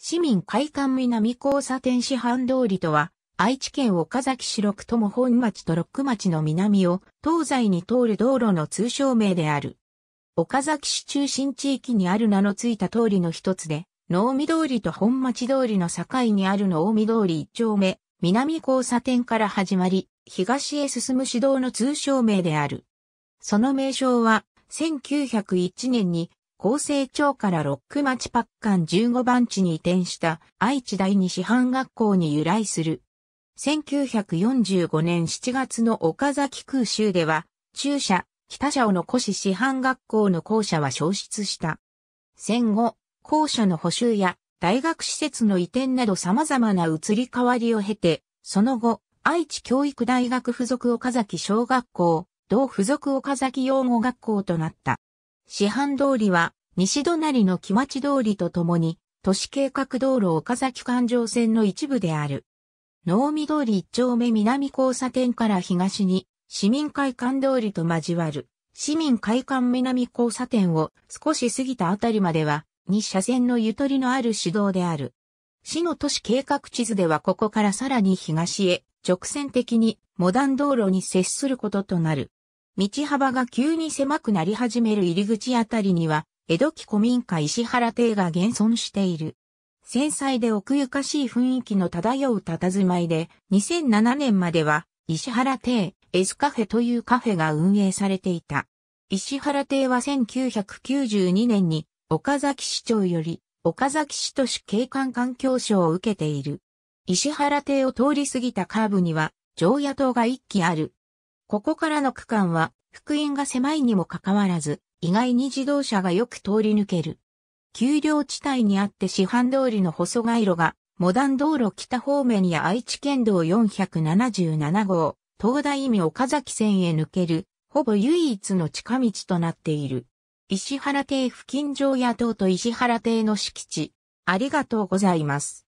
市民会館南交差点市販通りとは、愛知県岡崎市六友本町と六町の南を東西に通る道路の通称名である。岡崎市中心地域にある名の付いた通りの一つで、能見通りと本町通りの境にある能見通り一丁目、南交差点から始まり、東へ進む市道の通称名である。その名称は、1901年に厚生町からロック町パッカン15番地に移転した愛知第二師範学校に由来する。1945年7月の岡崎空襲では、中社、北社を残し師範学校の校舎は消失した。戦後、校舎の補修や大学施設の移転など様々な移り変わりを経て、その後、愛知教育大学附属岡崎小学校、同附属岡崎養護学校となった。市販通りは西隣の木町通りとともに、都市計画道路岡崎環状線の一部である。能見通り一丁目南交差点から東に、市民会館通りと交わる、市民会館南交差点を少し過ぎたあたりまでは、2車線のゆとりのある市道である。市の都市計画地図ではここからさらに東へ直線的にモダン道路に接することとなる。道幅が急に狭くなり始める入り口あたりには江戸期古民家石原邸が現存している。繊細で奥ゆかしい雰囲気の漂う佇まいで、2007年までは、石原邸、エスカフェというカフェが運営されていた。石原邸は1992年に、岡崎市長より、岡崎市都市景観環境省を受けている。石原邸を通り過ぎたカーブには、常夜灯が一基ある。ここからの区間は、福音が狭いにもかかわらず、意外に自動車がよく通り抜ける。丘陵地帯にあって市販通りの細街路が、モダン道路北方面や愛知県道477号、東大海岡崎線へ抜ける、ほぼ唯一の近道となっている。石原邸付近城野党と石原邸の敷地。ありがとうございます。